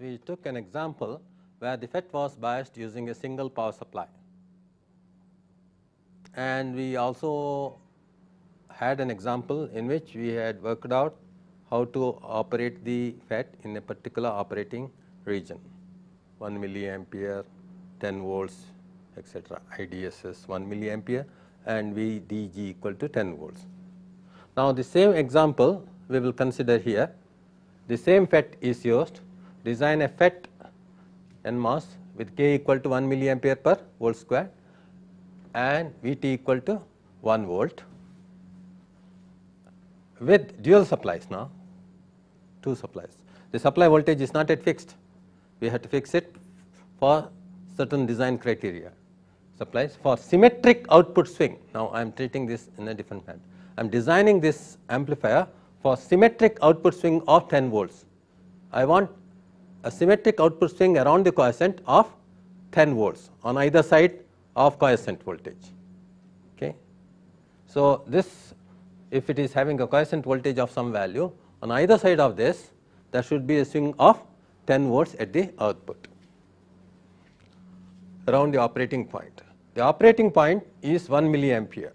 we took an example where the FET was biased using a single power supply. And we also had an example in which we had worked out how to operate the FET in a particular operating region 1 milliampere, 10 volts etc. IDSS 1 milliampere and VDG equal to 10 volts. Now, the same example we will consider here the same FET is used design effect NMOS with K equal to 1 milliampere per volt square and VT equal to 1 volt with dual supplies now, two supplies. The supply voltage is not yet fixed, we have to fix it for certain design criteria supplies for symmetric output swing. Now, I am treating this in a different manner. I am designing this amplifier for symmetric output swing of 10 volts. I want a symmetric output swing around the quiescent of 10 volts on either side of quiescent voltage. Okay. So, this if it is having a quiescent voltage of some value on either side of this there should be a swing of 10 volts at the output around the operating point. The operating point is 1 milliampere.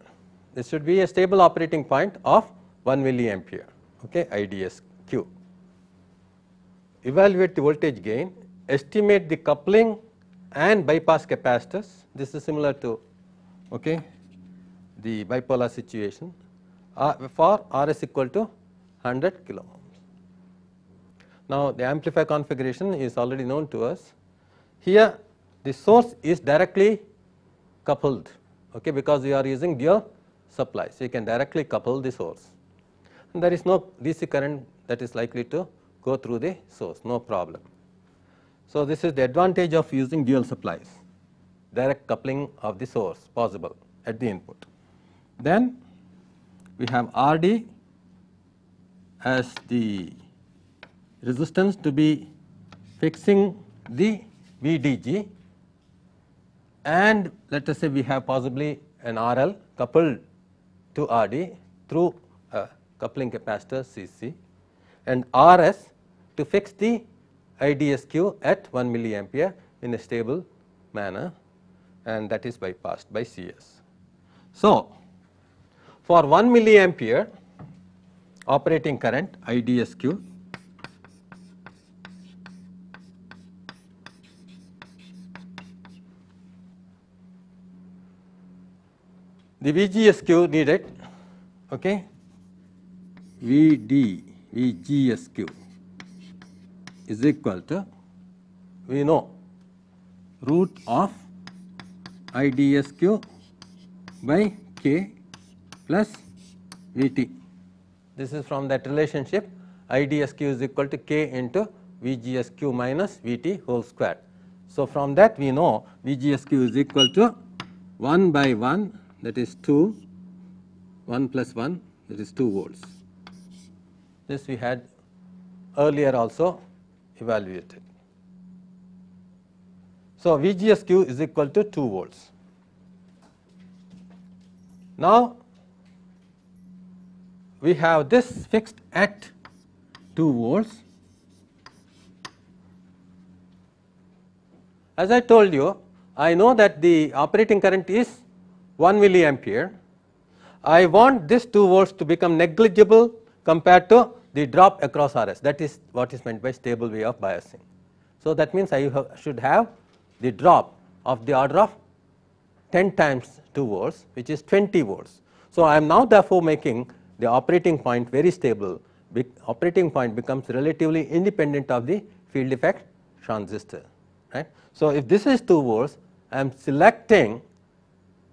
This should be a stable operating point of 1 milliampere okay, IDSK evaluate the voltage gain, estimate the coupling and bypass capacitors. This is similar to okay, the bipolar situation uh, for Rs equal to 100 kilo ohms. Now, the amplifier configuration is already known to us. Here the source is directly coupled okay, because we are using dual supply. So, you can directly couple the source and there is no DC current that is likely to go through the source, no problem. So, this is the advantage of using dual supplies, direct coupling of the source possible at the input. Then we have RD as the resistance to be fixing the VDG and let us say we have possibly an RL coupled to RD through a coupling capacitor CC and RS to fix the IDSQ at 1 milliampere in a stable manner and that is bypassed by CS. So, for 1 milliampere operating current IDSQ the VGSQ needed okay VD VGSQ is equal to we know root of IDSQ by K plus VT. This is from that relationship IDSQ is equal to K into VGSQ minus VT whole square. So, from that we know VGSQ is equal to 1 by 1 that is 2 1 plus 1 that is 2 volts. This we had earlier also evaluated. So, VGSQ is equal to 2 volts. Now, we have this fixed at 2 volts. As I told you, I know that the operating current is 1 milliampere. I want this 2 volts to become negligible compared to the drop across RS that is what is meant by stable way of biasing. So, that means I should have the drop of the order of 10 times 2 volts which is 20 volts. So, I am now therefore making the operating point very stable Be operating point becomes relatively independent of the field effect transistor right. So, if this is 2 volts I am selecting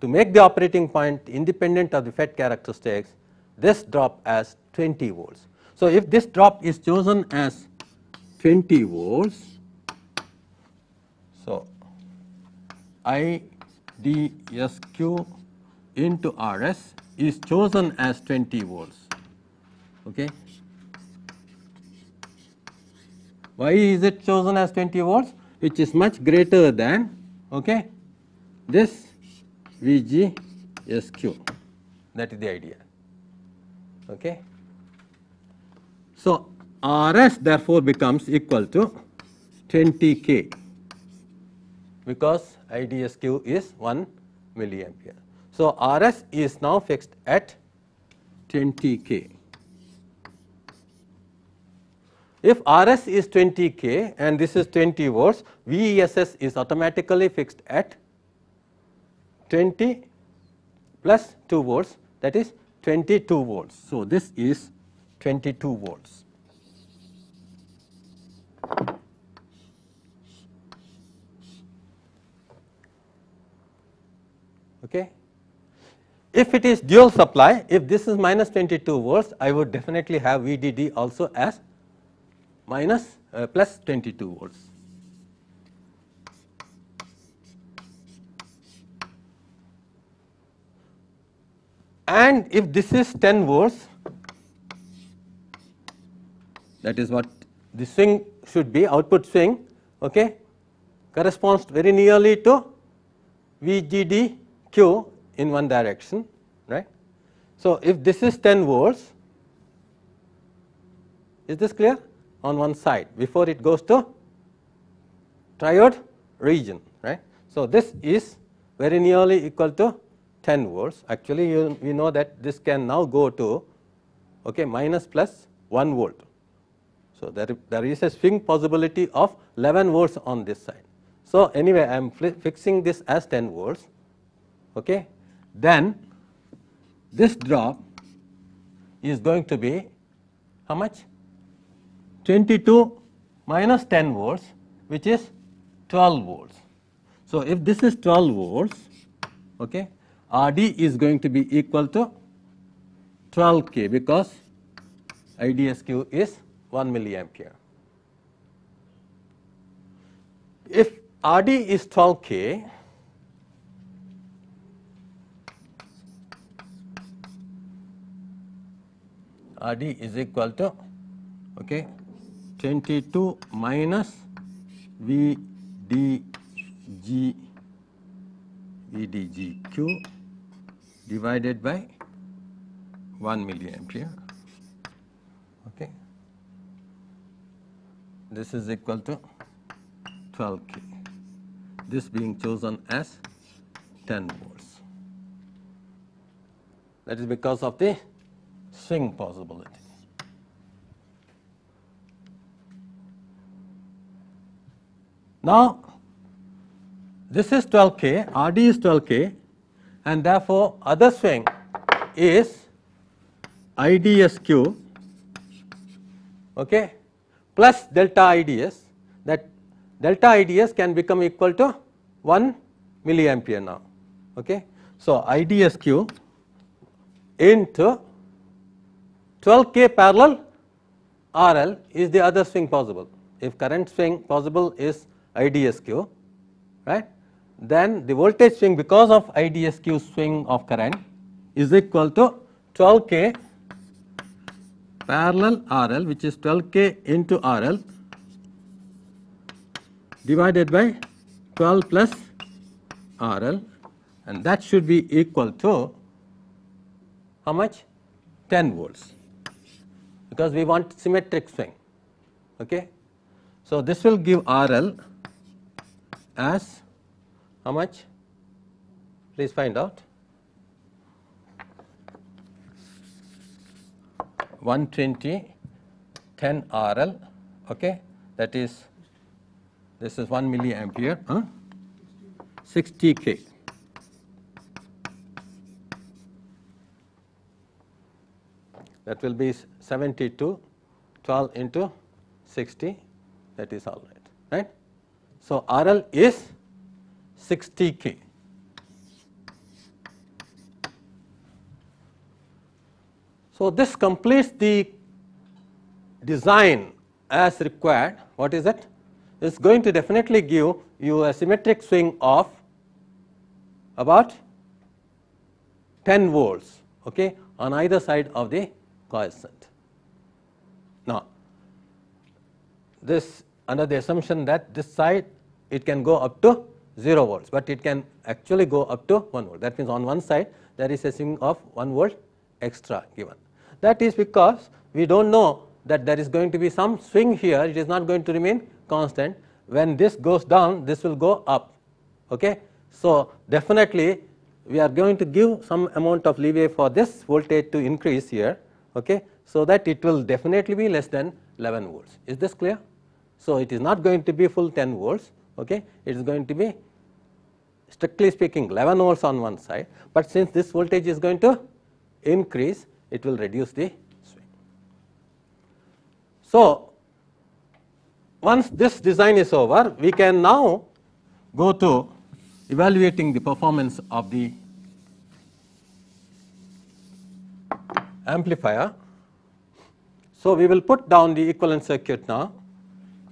to make the operating point independent of the FET characteristics this drop as 20 volts. So if this drop is chosen as 20 volts, so I D S Q into R S is chosen as 20 volts. Okay. Why is it chosen as 20 volts? Which is much greater than okay, this V G S Q. That is the idea. Okay. So, RS therefore becomes equal to 20 K because IDSQ is 1 milliampere. So, RS is now fixed at 20 K. If RS is 20 K and this is 20 volts, VESS is automatically fixed at 20 plus 2 volts that is 22 volts. So, this is 22 volts. Okay. If it is dual supply, if this is minus 22 volts, I would definitely have VDD also as minus uh, plus 22 volts. And if this is 10 volts, that is what the swing should be output swing okay corresponds very nearly to VGDQ in one direction right. So, if this is 10 volts is this clear on one side before it goes to triode region right. So, this is very nearly equal to 10 volts actually you, we know that this can now go to okay minus plus 1 volt so, there, there is a swing possibility of 11 volts on this side. So, anyway I am fixing this as 10 volts. Okay. Then this drop is going to be how much? 22 minus 10 volts which is 12 volts. So, if this is 12 volts okay, RD is going to be equal to 12 K because IDSQ is 1 milliampere. If RD is 12K, RD is equal to okay, 22 minus VDG VDGQ divided by 1 milliampere. this is equal to 12 K, this being chosen as 10 volts. That is because of the swing possibility. Now, this is 12 K, RD is 12 K and therefore, other swing is IDSQ okay, plus delta IDS that delta IDS can become equal to 1 milliampere now. Okay. So, IDSQ into 12 K parallel RL is the other swing possible. If current swing possible is IDSQ, right? Then the voltage swing because of IDSQ swing of current is equal to 12 K parallel RL which is 12K into RL divided by 12 plus RL and that should be equal to how much 10 volts because we want symmetric swing. Okay. So, this will give RL as how much please find out 120 10 RL okay that is this is 1 milliampere huh? 60 K that will be 72 12 into 60 that is all right right so RL is 60 K So, this completes the design as required what is it? it is going to definitely give you a symmetric swing of about 10 volts okay, on either side of the coefficient. Now, this under the assumption that this side it can go up to 0 volts, but it can actually go up to 1 volt. That means, on one side there is a swing of 1 volt extra given. That is because we do not know that there is going to be some swing here, it is not going to remain constant. When this goes down, this will go up. Okay? So, definitely we are going to give some amount of leeway for this voltage to increase here, okay, so that it will definitely be less than 11 volts. Is this clear? So, it is not going to be full 10 volts, okay, it is going to be strictly speaking 11 volts on one side, but since this voltage is going to increase it will reduce the swing. So, once this design is over, we can now go to evaluating the performance of the amplifier. So, we will put down the equivalent circuit now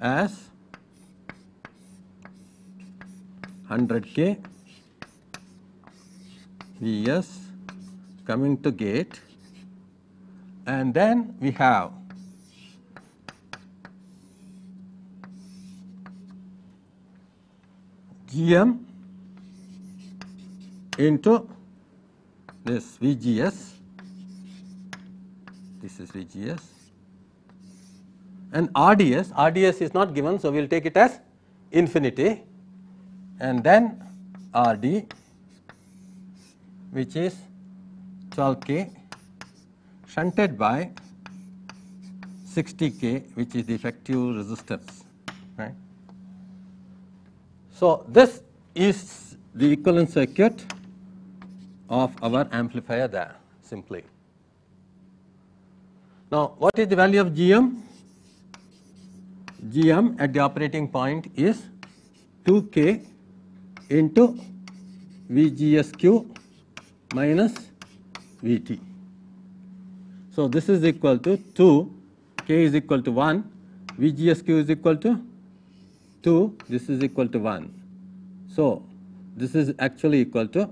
as 100k Vs coming to gate and then we have GM into this VGS, this is VGS and RDS, RDS is not given. So, we will take it as infinity and then RD which is 12 k shunted by 60 K which is the effective resistance right. So, this is the equivalent circuit of our amplifier there simply. Now, what is the value of GM? GM at the operating point is 2K into VGSQ minus VT. So, this is equal to 2, k is equal to 1, VGSQ is equal to 2, this is equal to 1. So, this is actually equal to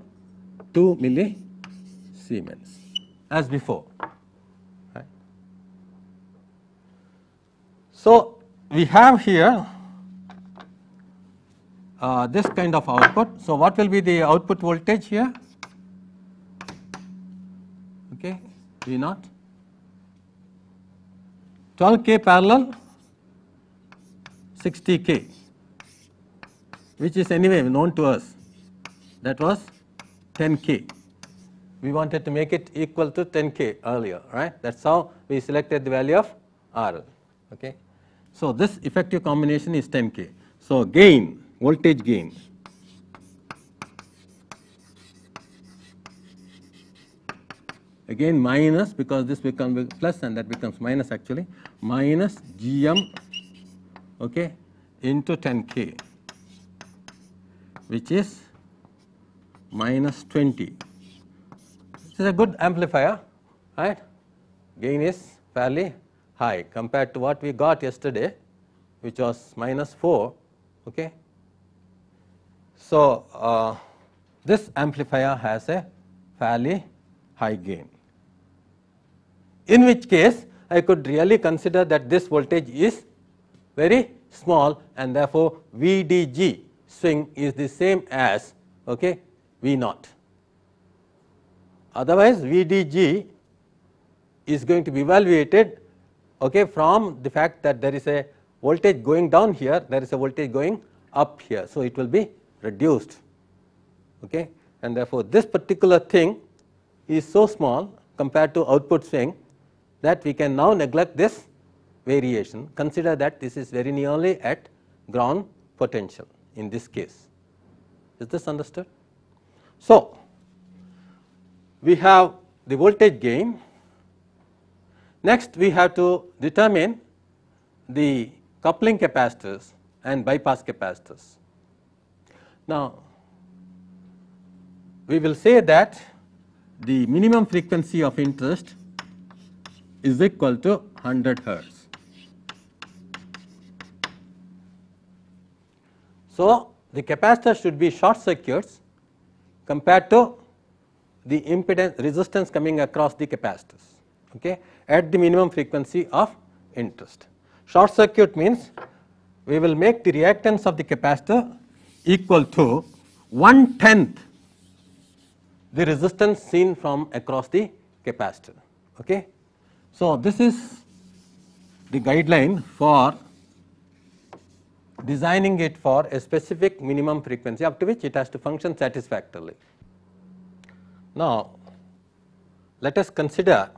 2 millisiemens as before. Right. So, we have here uh, this kind of output. So, what will be the output voltage here? Okay, V naught 12K parallel 60K which is anyway known to us that was 10K. We wanted to make it equal to 10K earlier right that is how we selected the value of R. Okay. So, this effective combination is 10K. So, gain voltage gain again minus because this becomes plus and that becomes minus actually minus gm okay into 10k which is minus 20 this is a good amplifier right gain is fairly high compared to what we got yesterday which was minus 4 okay so uh, this amplifier has a fairly high gain in which case I could really consider that this voltage is very small and therefore VDG swing is the same as okay, V naught. Otherwise, VDG is going to be evaluated okay, from the fact that there is a voltage going down here, there is a voltage going up here. So, it will be reduced okay, and therefore, this particular thing is so small compared to output swing that we can now neglect this variation consider that this is very nearly at ground potential in this case. Is this understood? So, we have the voltage gain. Next we have to determine the coupling capacitors and bypass capacitors. Now, we will say that the minimum frequency of interest is equal to 100 hertz. So, the capacitor should be short circuits compared to the impedance resistance coming across the capacitors okay, at the minimum frequency of interest. Short circuit means we will make the reactance of the capacitor equal to one tenth the resistance seen from across the capacitor. Okay. So, this is the guideline for designing it for a specific minimum frequency up to which it has to function satisfactorily. Now, let us consider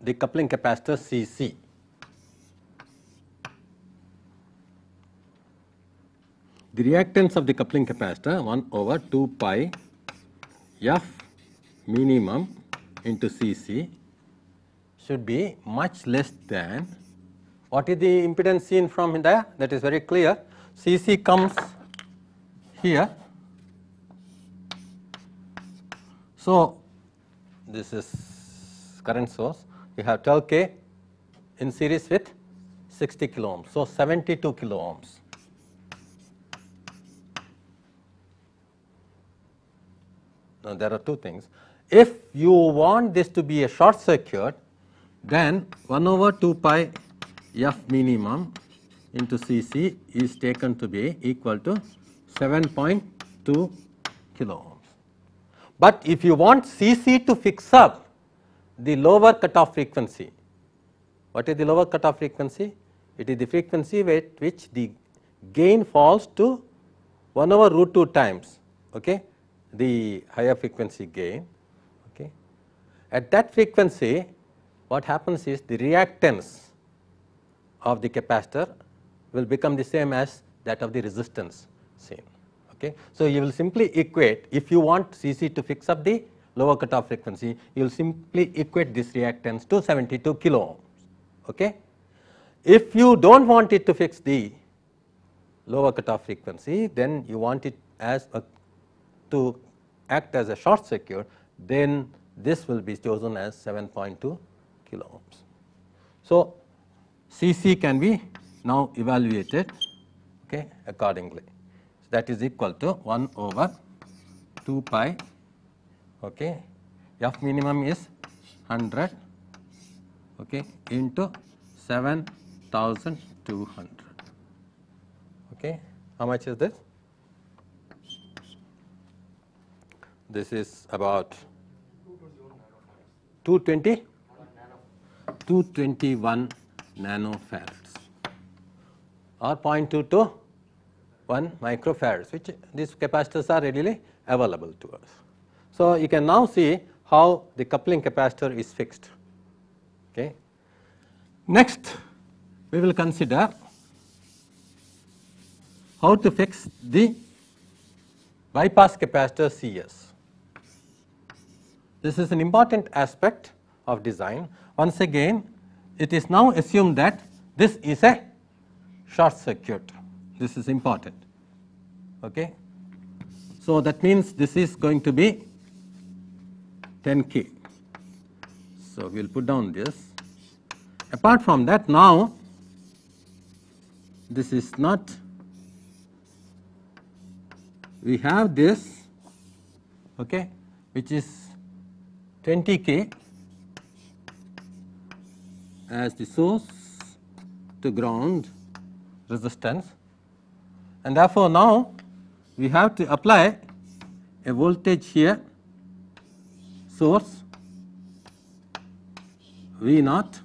the coupling capacitor CC. The reactance of the coupling capacitor 1 over 2 pi f minimum into CC should be much less than what is the impedance seen from there that is very clear Cc comes here. So, this is current source you have 12 k in series with 60 kilo ohms. So, 72 kilo ohms. Now, there are two things if you want this to be a short circuit then 1 over 2 pi f minimum into Cc is taken to be equal to 7.2 kilo ohms. But if you want Cc to fix up the lower cutoff frequency, what is the lower cutoff frequency? It is the frequency at which the gain falls to 1 over root 2 times okay, the higher frequency gain. Okay. At that frequency what happens is the reactance of the capacitor will become the same as that of the resistance seen. Okay. So, you will simply equate if you want Cc to fix up the lower cutoff frequency, you will simply equate this reactance to 72 kilo ohms. Okay. If you do not want it to fix the lower cutoff frequency, then you want it as a, to act as a short circuit, then this will be chosen as 7.2 kilo ohms. So, Cc can be now evaluated okay, accordingly. So, that is equal to 1 over 2 pi okay. F minimum is 100 okay, into 7200 okay. How much is this? This is about 220 221 nanofarads or 0.2 to 1 microfarads which these capacitors are readily available to us. So, you can now see how the coupling capacitor is fixed. Okay. Next we will consider how to fix the bypass capacitor CS. This is an important aspect of design. Once again, it is now assumed that this is a short circuit. This is important. Okay. So, that means this is going to be 10 k. So, we will put down this. Apart from that, now this is not, we have this okay, which is 20 k as the source to ground resistance and therefore, now we have to apply a voltage here source V naught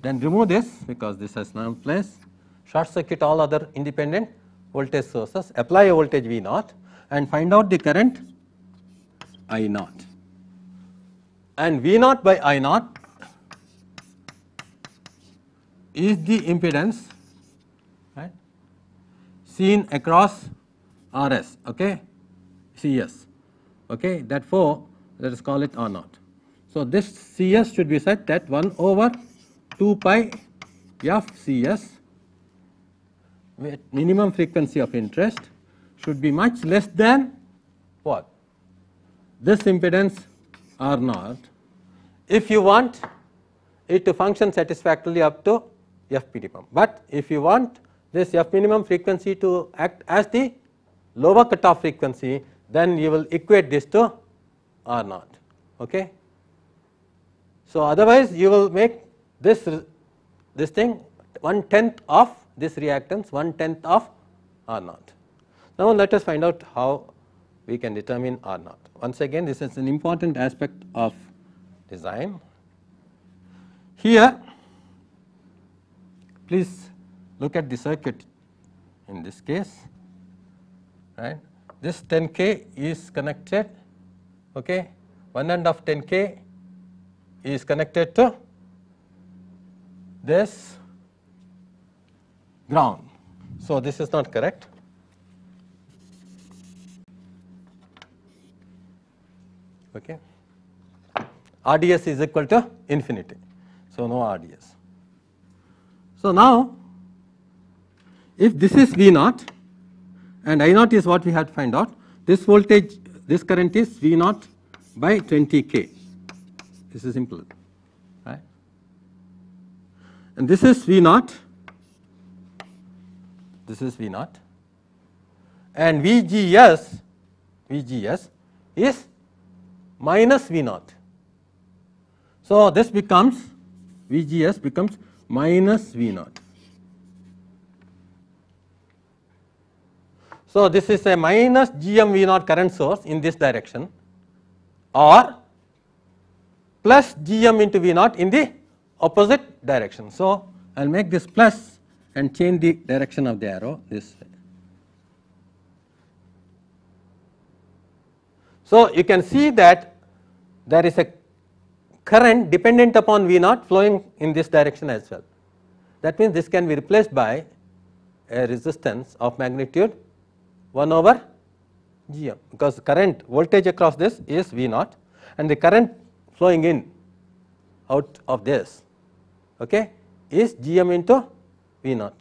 then remove this because this has no place short circuit all other independent voltage sources apply a voltage V naught and find out the current I naught and V naught by I naught is the impedance right seen across RS okay CS okay therefore let us call it R naught so this CS should be such that 1 over 2 pi f CS with minimum frequency of interest should be much less than what this impedance R naught if you want it to function satisfactorily up to f minimum. But if you want this f minimum frequency to act as the lower cutoff frequency, then you will equate this to R naught. Okay. So otherwise you will make this this thing one tenth of this reactance, one tenth of R naught. Now let us find out how we can determine R naught. Once again, this is an important aspect of design. Here Please look at the circuit in this case, right. This 10K is connected, okay. one end of 10K is connected to this ground. So, this is not correct. Okay. RDS is equal to infinity. So, no RDS. So now, if this is V naught and I naught is what we had to find out, this voltage, this current is V naught by 20 K. This is simple, right? And this is V naught, this is V naught, and VGS, VGS is minus V naught. So this becomes VGS becomes minus V naught. So, this is a minus GMV naught current source in this direction or plus Gm into V naught in the opposite direction. So, I will make this plus and change the direction of the arrow this way. So, you can see that there is a current dependent upon V naught flowing in this direction as well. That means, this can be replaced by a resistance of magnitude 1 over Gm because current voltage across this is V naught and the current flowing in out of this okay, is Gm into V naught.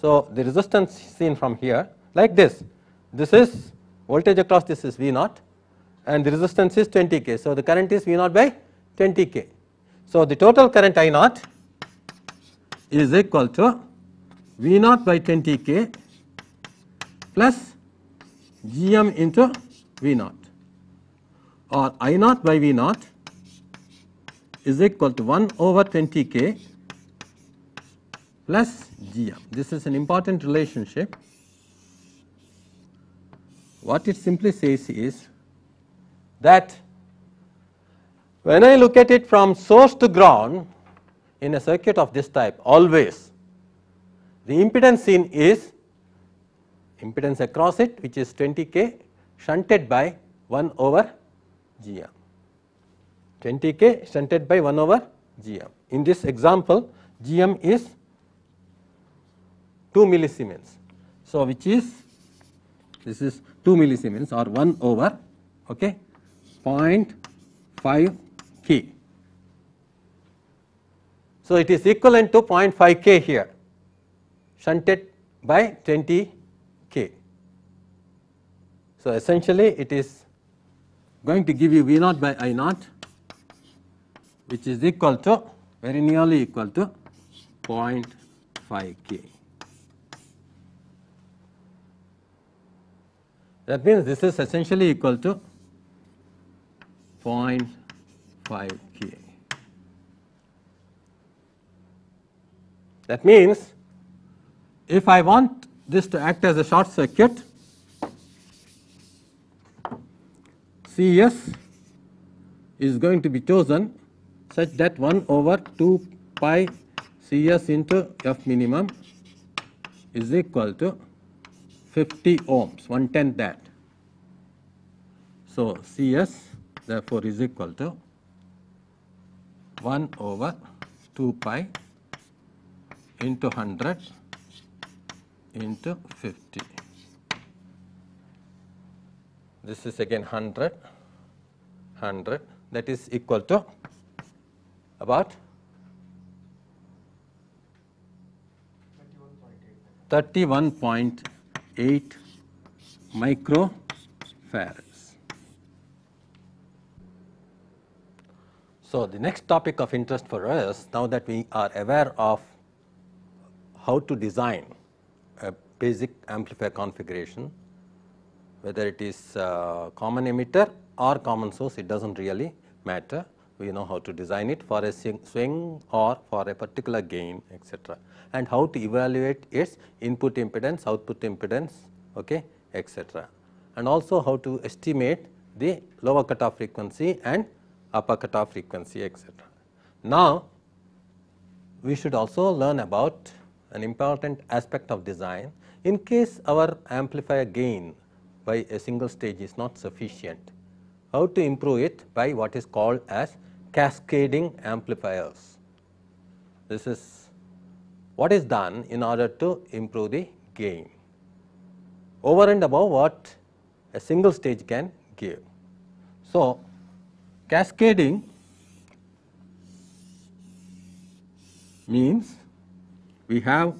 So, the resistance seen from here like this, this is voltage across this is V naught and the resistance is 20 k. So, the current is V naught by 20 k. So, the total current I naught is equal to V naught by 20 k plus Gm into V naught or I naught by V naught is equal to 1 over 20 k plus Gm. This is an important relationship. What it simply says is that when I look at it from source to ground in a circuit of this type always the impedance seen is impedance across it which is 20 k shunted by 1 over gm 20 k shunted by 1 over gm. In this example gm is 2 millisiemens. So, which is this is 2 millisiemens or 1 over okay, 0.5 so, it is equivalent to 0.5 K here shunted by 20 K. So, essentially it is going to give you V naught by I naught which is equal to very nearly equal to 0.5 K. That means this is essentially equal to 0.5 5 That means, if I want this to act as a short circuit, Cs is going to be chosen such that 1 over 2 pi Cs into F minimum is equal to 50 ohms, 1 tenth that. So, Cs therefore is equal to 1 over 2 pi into 100 into 50. This is again 100, 100 that is equal to about 31.8 microfarads. So, the next topic of interest for us now that we are aware of how to design a basic amplifier configuration whether it is uh, common emitter or common source it does not really matter we know how to design it for a swing or for a particular gain etc. and how to evaluate its input impedance output impedance okay, etc. and also how to estimate the lower cutoff frequency and upper cutoff frequency etc. Now, we should also learn about an important aspect of design in case our amplifier gain by a single stage is not sufficient, how to improve it by what is called as cascading amplifiers. This is what is done in order to improve the gain over and above what a single stage can give. So, Cascading means we have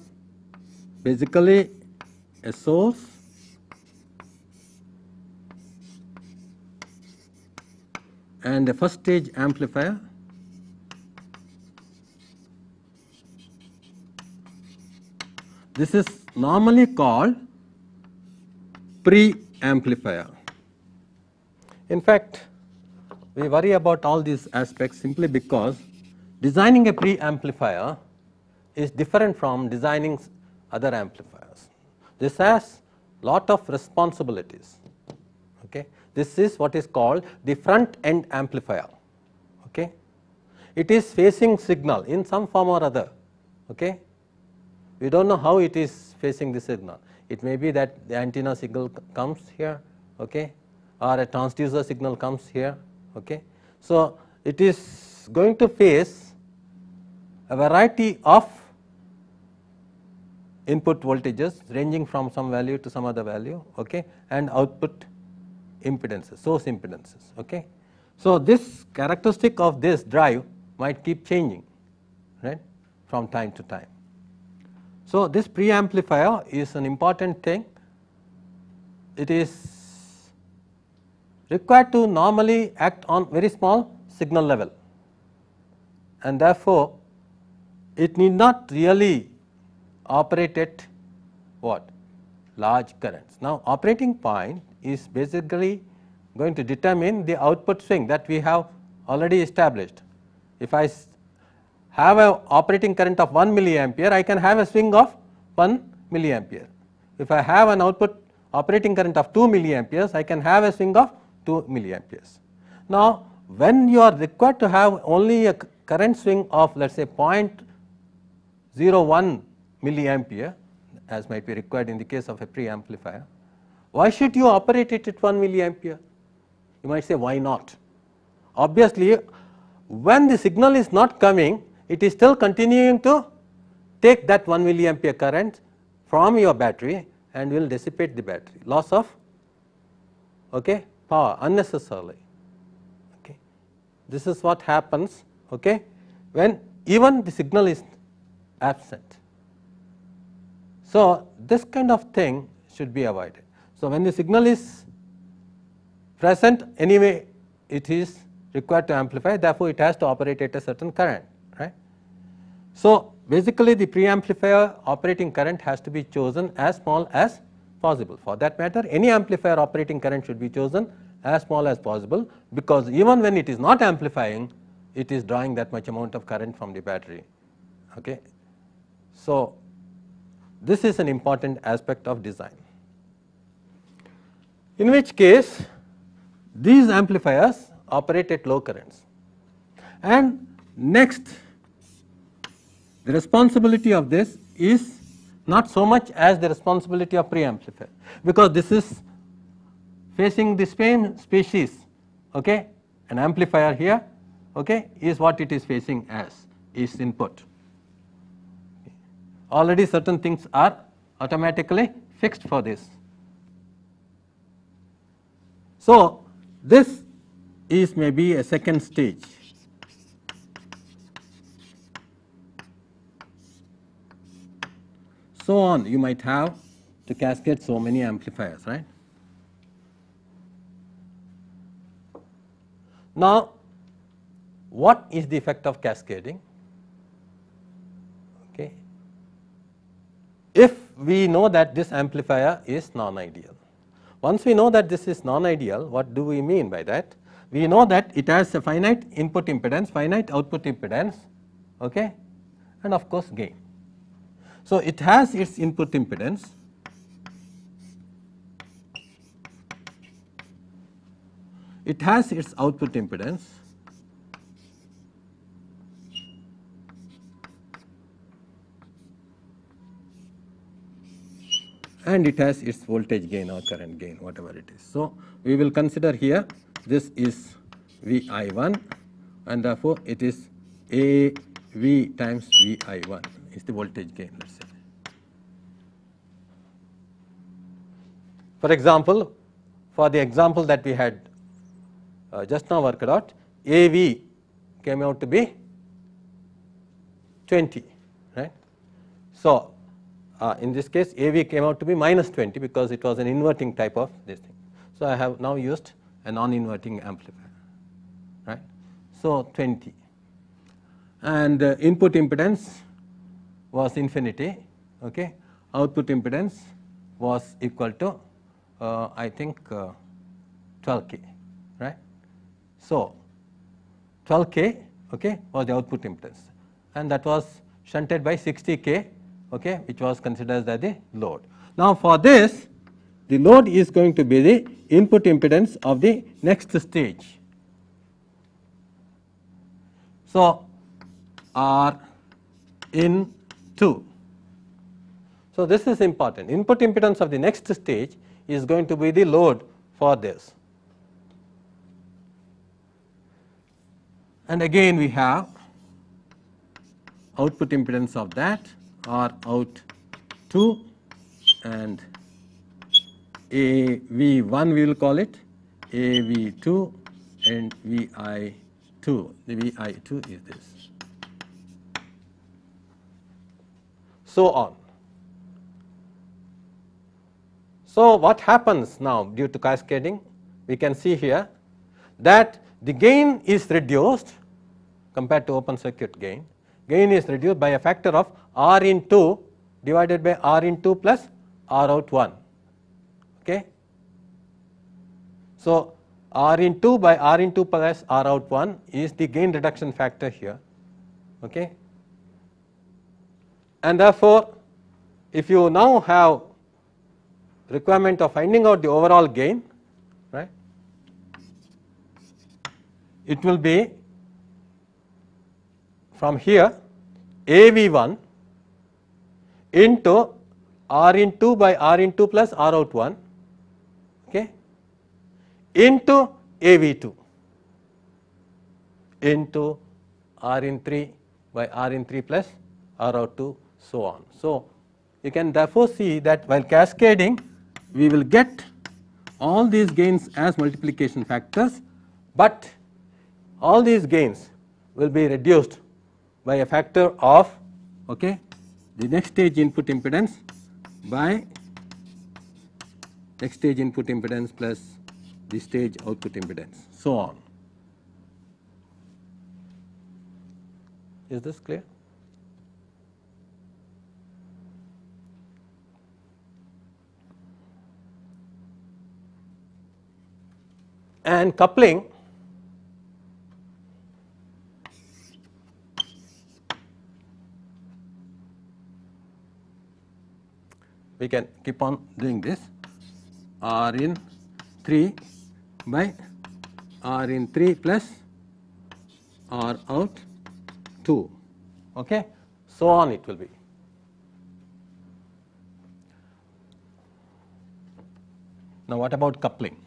basically a source and a first stage amplifier this is normally called pre-amplifier. In fact, we worry about all these aspects simply because designing a preamplifier is different from designing other amplifiers. This has lot of responsibilities. Okay. This is what is called the front end amplifier. Okay. It is facing signal in some form or other. Okay. We do not know how it is facing the signal. It may be that the antenna signal comes here okay, or a transducer signal comes here Okay. So, it is going to face a variety of input voltages ranging from some value to some other value okay, and output impedances, source impedances. Okay. So, this characteristic of this drive might keep changing right from time to time. So, this preamplifier is an important thing. It is required to normally act on very small signal level and therefore, it need not really operate at what large currents. Now, operating point is basically going to determine the output swing that we have already established. If I have an operating current of 1 milliampere, I can have a swing of 1 milliampere. If I have an output operating current of 2 milliamperes, I can have a swing of 2 milliamperes. Now, when you are required to have only a current swing of let us say 0.01 milliampere as might be required in the case of a preamplifier, why should you operate it at 1 milliampere? You might say why not? Obviously, when the signal is not coming, it is still continuing to take that 1 milliampere current from your battery and will dissipate the battery loss of okay power unnecessarily. Okay. This is what happens okay, when even the signal is absent. So, this kind of thing should be avoided. So, when the signal is present anyway it is required to amplify therefore, it has to operate at a certain current right. So, basically the preamplifier operating current has to be chosen as small as possible. For that matter, any amplifier operating current should be chosen as small as possible because even when it is not amplifying, it is drawing that much amount of current from the battery. Okay. So, this is an important aspect of design. In which case, these amplifiers operate at low currents. And next, the responsibility of this is not so much as the responsibility of preamplifier because this is facing the same species okay an amplifier here okay is what it is facing as is input already certain things are automatically fixed for this so this is maybe a second stage so on you might have to cascade so many amplifiers, right. Now, what is the effect of cascading? Okay. If we know that this amplifier is non-ideal. Once we know that this is non-ideal, what do we mean by that? We know that it has a finite input impedance, finite output impedance okay, and of course gain. So, it has its input impedance it has its output impedance and it has its voltage gain or current gain whatever it is. So, we will consider here this is V I 1 and therefore, it is A V times V I 1 is the voltage gain let us say. For example, for the example that we had uh, just now worked out, AV came out to be 20, right. So, uh, in this case AV came out to be minus 20 because it was an inverting type of this thing. So, I have now used a non-inverting amplifier, right. So, 20 and uh, input impedance was infinity, okay. output impedance was equal to uh, I think uh, 12k, right. So, 12k okay, was the output impedance and that was shunted by 60k okay, which was considered as the load. Now, for this the load is going to be the input impedance of the next stage. So, R in 2. So, this is important input impedance of the next stage is going to be the load for this. And again we have output impedance of that R out 2 and A V 1 we will call it A V 2 and V I 2 the V I 2 is this. so on. So, what happens now due to cascading? We can see here that the gain is reduced compared to open circuit gain. Gain is reduced by a factor of R in 2 divided by R in 2 plus R out 1. Okay. So, R in 2 by R in 2 plus R out 1 is the gain reduction factor here. Okay. And therefore, if you now have requirement of finding out the overall gain, right, it will be from here AV1 into R in 2 by R in 2 plus R out 1 okay, into AV2 into R in 3 by R in 3 plus R out 2 so on. So, you can therefore see that while cascading we will get all these gains as multiplication factors, but all these gains will be reduced by a factor of okay, the next stage input impedance by next stage input impedance plus the stage output impedance so on. Is this clear? and coupling we can keep on doing this R in 3 by R in 3 plus R out 2 okay so on it will be now what about coupling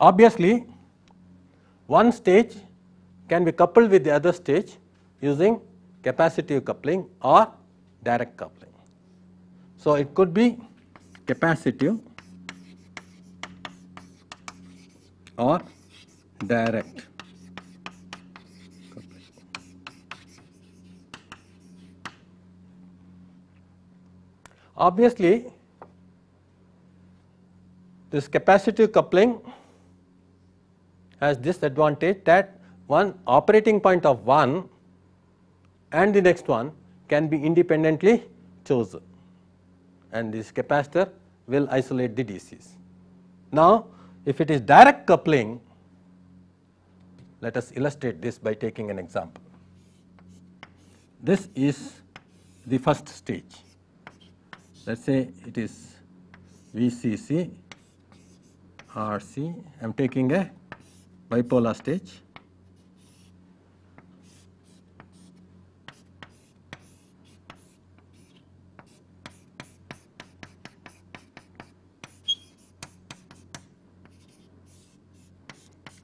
Obviously, one stage can be coupled with the other stage using capacitive coupling or direct coupling. So, it could be capacitive or direct coupling. Obviously, this capacitive coupling has this advantage that one operating point of one and the next one can be independently chosen and this capacitor will isolate the DCs. Now, if it is direct coupling, let us illustrate this by taking an example. This is the first stage. Let us say it is VCC RC, I am taking a bipolar stage.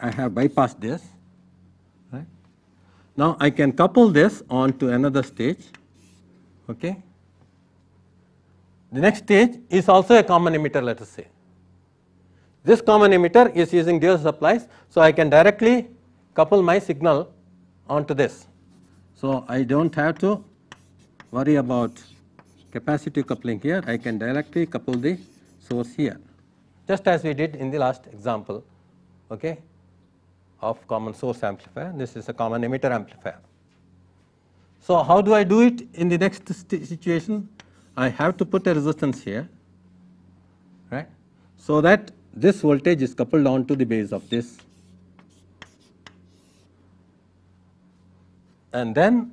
I have bypassed this. Right? Now I can couple this on to another stage. Okay. The next stage is also a common emitter, let us say. This common emitter is using dual supplies. So, I can directly couple my signal onto this. So, I do not have to worry about capacitive coupling here, I can directly couple the source here just as we did in the last example okay, of common source amplifier. This is a common emitter amplifier. So, how do I do it in the next situation? I have to put a resistance here right, so that this voltage is coupled on to the base of this and then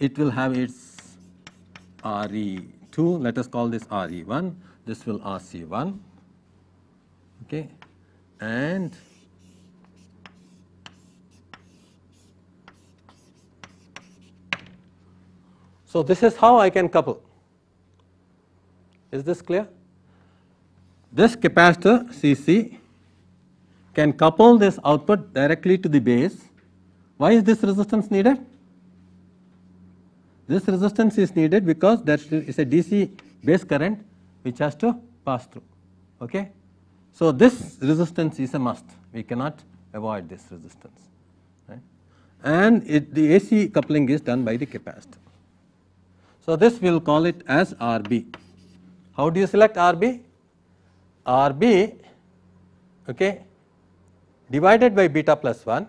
it will have its RE2 let us call this RE1 this will RC1 okay and so this is how I can couple is this clear? This capacitor CC can couple this output directly to the base. Why is this resistance needed? This resistance is needed because there is a DC base current which has to pass through. Okay? So, this resistance is a must, we cannot avoid this resistance. Right? And it, the AC coupling is done by the capacitor. So, this we will call it as RB. How do you select RB? RB okay, divided by beta plus 1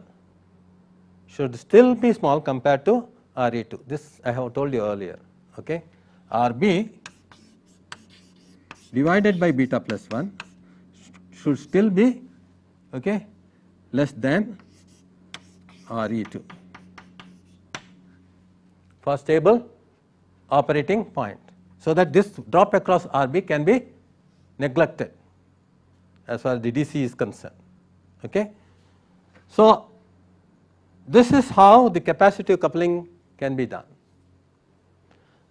should still be small compared to RE2. This I have told you earlier. Okay. RB divided by beta plus 1 should still be okay, less than RE2 for stable operating point so that this drop across RB can be neglected as far as the DC is concerned. Okay. So, this is how the capacitive coupling can be done.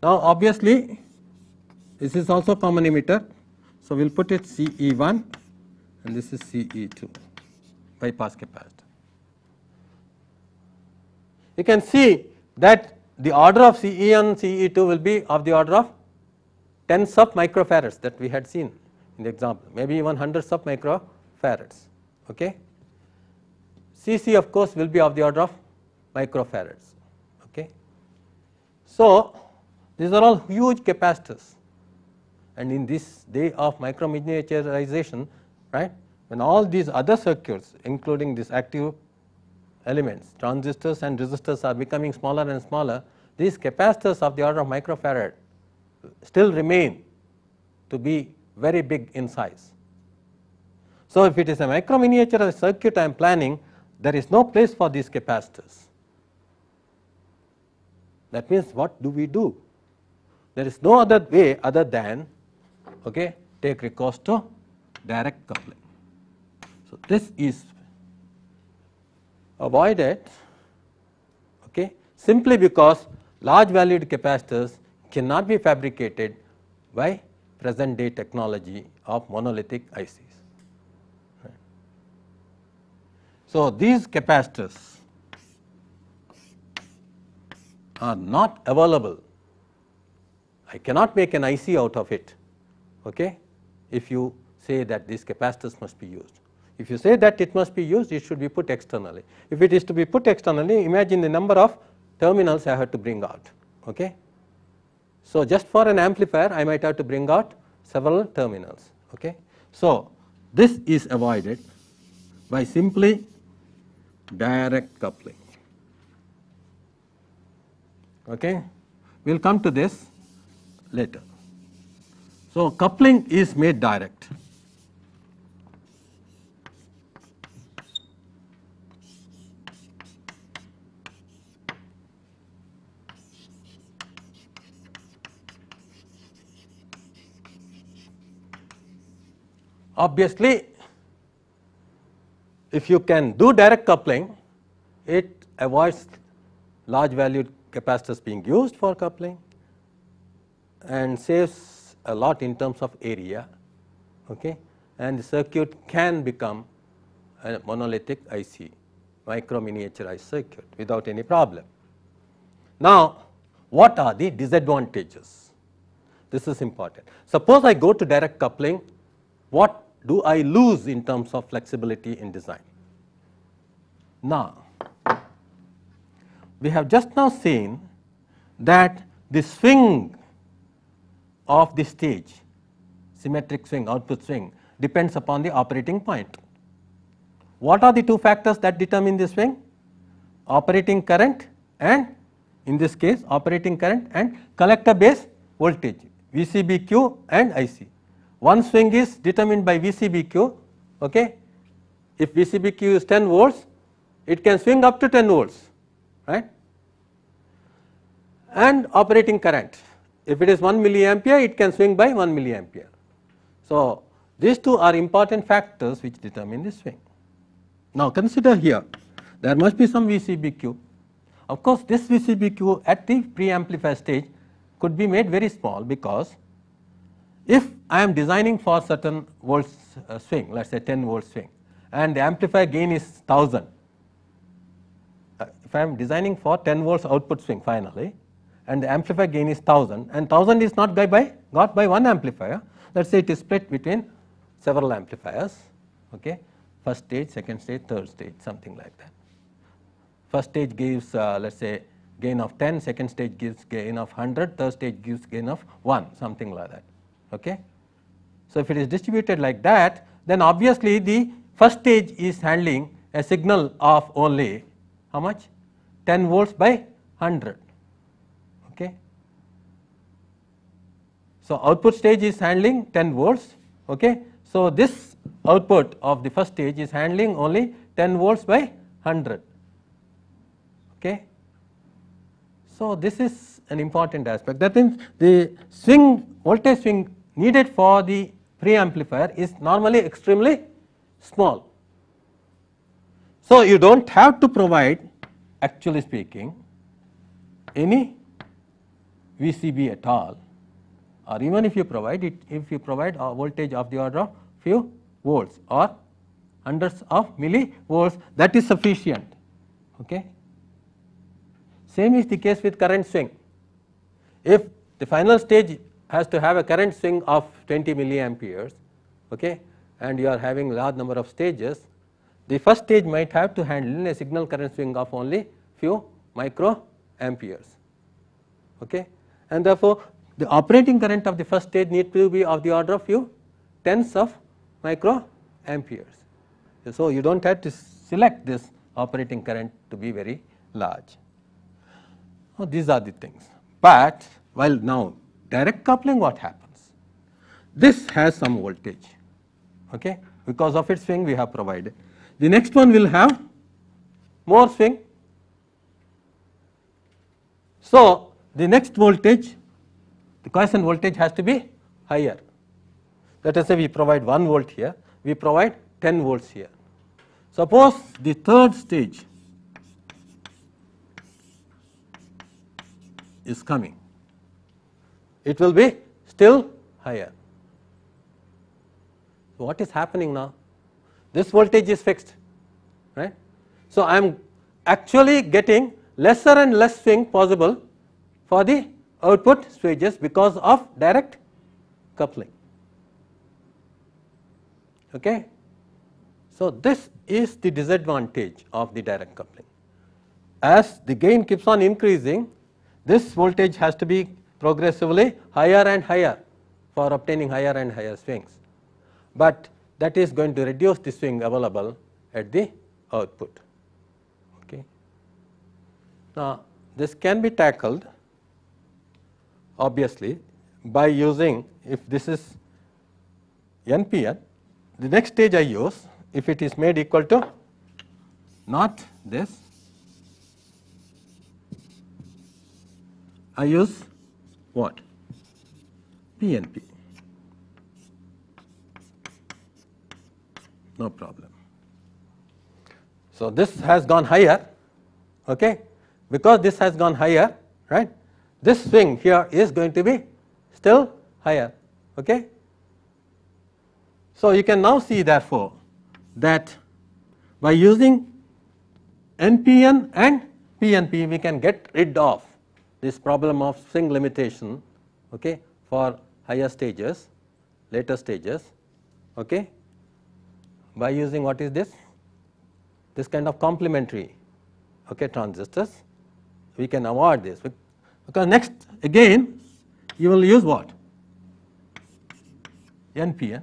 Now, obviously, this is also common emitter. So, we will put it CE1 and this is CE2 bypass capacitor. You can see that the order of CE and CE2 will be of the order of tens of microfarads that we had seen in the example, maybe even hundreds of microfarads. Okay. Cc of course will be of the order of microfarads. Okay. So these are all huge capacitors and in this day of microminiaturization, right, when all these other circuits including these active elements, transistors and resistors are becoming smaller and smaller, these capacitors of the order of microfarad still remain to be very big in size. So, if it is a micro miniature circuit I am planning there is no place for these capacitors. That means what do we do? There is no other way other than okay, take recourse to direct coupling. So, this is avoided okay, simply because large valued capacitors cannot be fabricated by present day technology of monolithic ICs. Right. So, these capacitors are not available. I cannot make an IC out of it okay, if you say that these capacitors must be used. If you say that it must be used, it should be put externally. If it is to be put externally, imagine the number of terminals I have to bring out. Okay. So, just for an amplifier I might have to bring out several terminals. Okay. So, this is avoided by simply direct coupling. Okay. We will come to this later. So, coupling is made direct. Obviously, if you can do direct coupling, it avoids large valued capacitors being used for coupling and saves a lot in terms of area okay and the circuit can become a monolithic IC micro miniaturized circuit without any problem. Now what are the disadvantages? This is important. Suppose I go to direct coupling, what do I lose in terms of flexibility in design? Now, we have just now seen that the swing of the stage, symmetric swing, output swing depends upon the operating point. What are the two factors that determine the swing? Operating current and in this case operating current and collector base voltage VCBQ and IC. One swing is determined by VCBQ. Okay, if VCBQ is 10 volts, it can swing up to 10 volts, right? And operating current, if it is 1 milliampere, it can swing by 1 milliampere. So these two are important factors which determine the swing. Now consider here, there must be some VCBQ. Of course, this VCBQ at the preamplifier stage could be made very small because if I am designing for certain volts uh, swing, let us say 10 volt swing and the amplifier gain is 1000, uh, if I am designing for 10 volts output swing finally and the amplifier gain is 1000 and 1000 is not by, got by one amplifier, let us say it is split between several amplifiers, okay, first stage, second stage, third stage, something like that. First stage gives uh, let us say gain of 10, second stage gives gain of 100, third stage gives gain of 1, something like that. Okay. So, if it is distributed like that then obviously the first stage is handling a signal of only how much 10 volts by 100 okay so output stage is handling 10 volts okay so this output of the first stage is handling only 10 volts by 100 okay so this is an important aspect that means the swing voltage swing needed for the preamplifier is normally extremely small. So, you do not have to provide actually speaking any VCB at all or even if you provide it if you provide a voltage of the order of few volts or hundreds of millivolts that is sufficient. Okay. Same is the case with current swing. If the final stage has to have a current swing of 20 milliamperes okay, and you are having large number of stages, the first stage might have to handle a signal current swing of only few micro amperes. Okay. And therefore, the operating current of the first stage need to be of the order of few tens of micro amperes. So, you do not have to select this operating current to be very large. these are the things, but while now direct coupling what happens? This has some voltage okay because of its swing we have provided. The next one will have more swing. So, the next voltage the quiescent voltage has to be higher. Let us say we provide 1 volt here, we provide 10 volts here. Suppose the third stage is coming it will be still higher. what is happening now? This voltage is fixed, right? So I am actually getting lesser and less swing possible for the output stages because of direct coupling. Okay? So this is the disadvantage of the direct coupling. As the gain keeps on increasing, this voltage has to be progressively higher and higher for obtaining higher and higher swings, but that is going to reduce the swing available at the output. Okay. Now, this can be tackled obviously by using if this is NPN, the next stage I use if it is made equal to not this, I use what? PNP. No problem. So, this has gone higher okay, because this has gone higher right this swing here is going to be still higher okay. So, you can now see therefore that by using NPN and PNP we can get rid of this problem of swing limitation okay, for higher stages, later stages okay, by using what is this? This kind of complementary okay, transistors, we can avoid this because next again you will use what? NPN.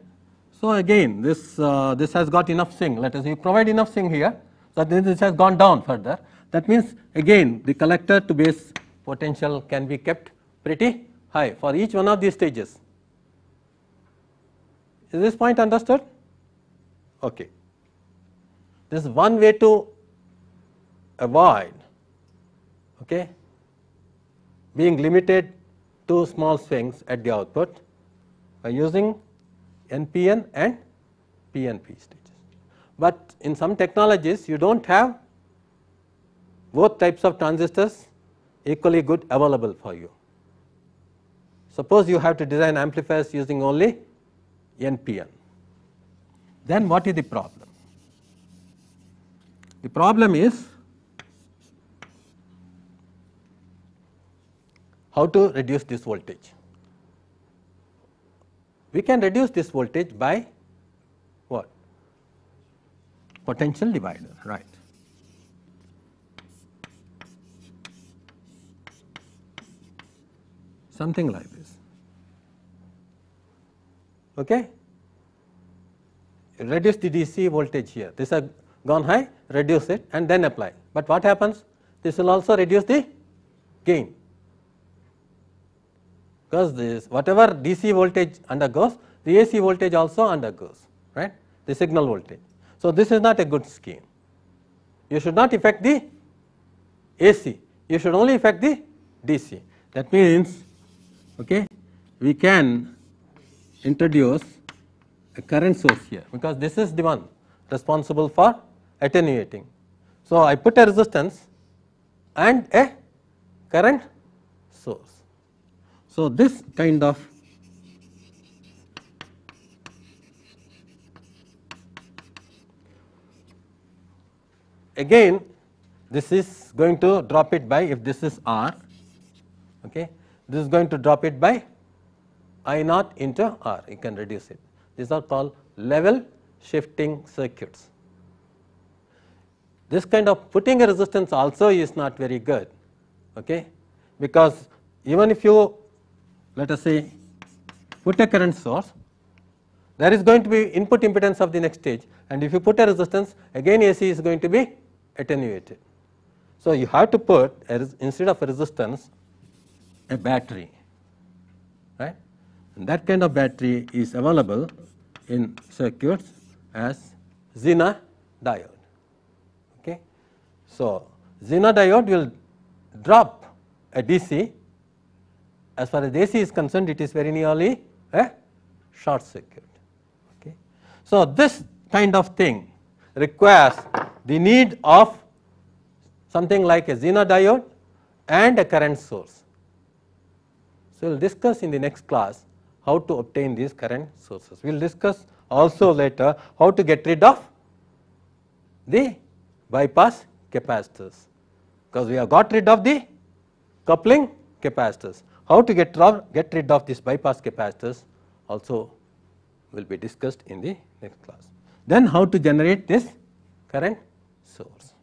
So again this, uh, this has got enough sing, let us you provide enough sing here that this has gone down further. That means again the collector to base potential can be kept pretty high for each one of these stages. Is this point understood? Okay. This is one way to avoid okay, being limited to small swings at the output by using NPN and PNP stages. But in some technologies you do not have both types of transistors equally good available for you. Suppose you have to design amplifiers using only NPN, then what is the problem? The problem is how to reduce this voltage. We can reduce this voltage by what? Potential divider, right. something like this. Okay? Reduce the DC voltage here. This has gone high, reduce it and then apply. But what happens? This will also reduce the gain because this whatever DC voltage undergoes, the AC voltage also undergoes, right? The signal voltage. So this is not a good scheme. You should not affect the AC. You should only affect the DC. That means okay, we can introduce a current source here because this is the one responsible for attenuating. So, I put a resistance and a current source. So, this kind of again this is going to drop it by if this is R okay this is going to drop it by I naught into R, you can reduce it. These are called level shifting circuits. This kind of putting a resistance also is not very good, okay? because even if you let us say put a current source, there is going to be input impedance of the next stage and if you put a resistance again AC is going to be attenuated. So, you have to put instead of a resistance a battery, right? And that kind of battery is available in circuits as Zener diode. Okay, so Zener diode will drop a DC. As far as AC is concerned, it is very nearly a short circuit. Okay, so this kind of thing requires the need of something like a Zener diode and a current source. So, we will discuss in the next class how to obtain these current sources. We will discuss also later how to get rid of the bypass capacitors because we have got rid of the coupling capacitors. How to get, get rid of these bypass capacitors also will be discussed in the next class. Then how to generate this current source.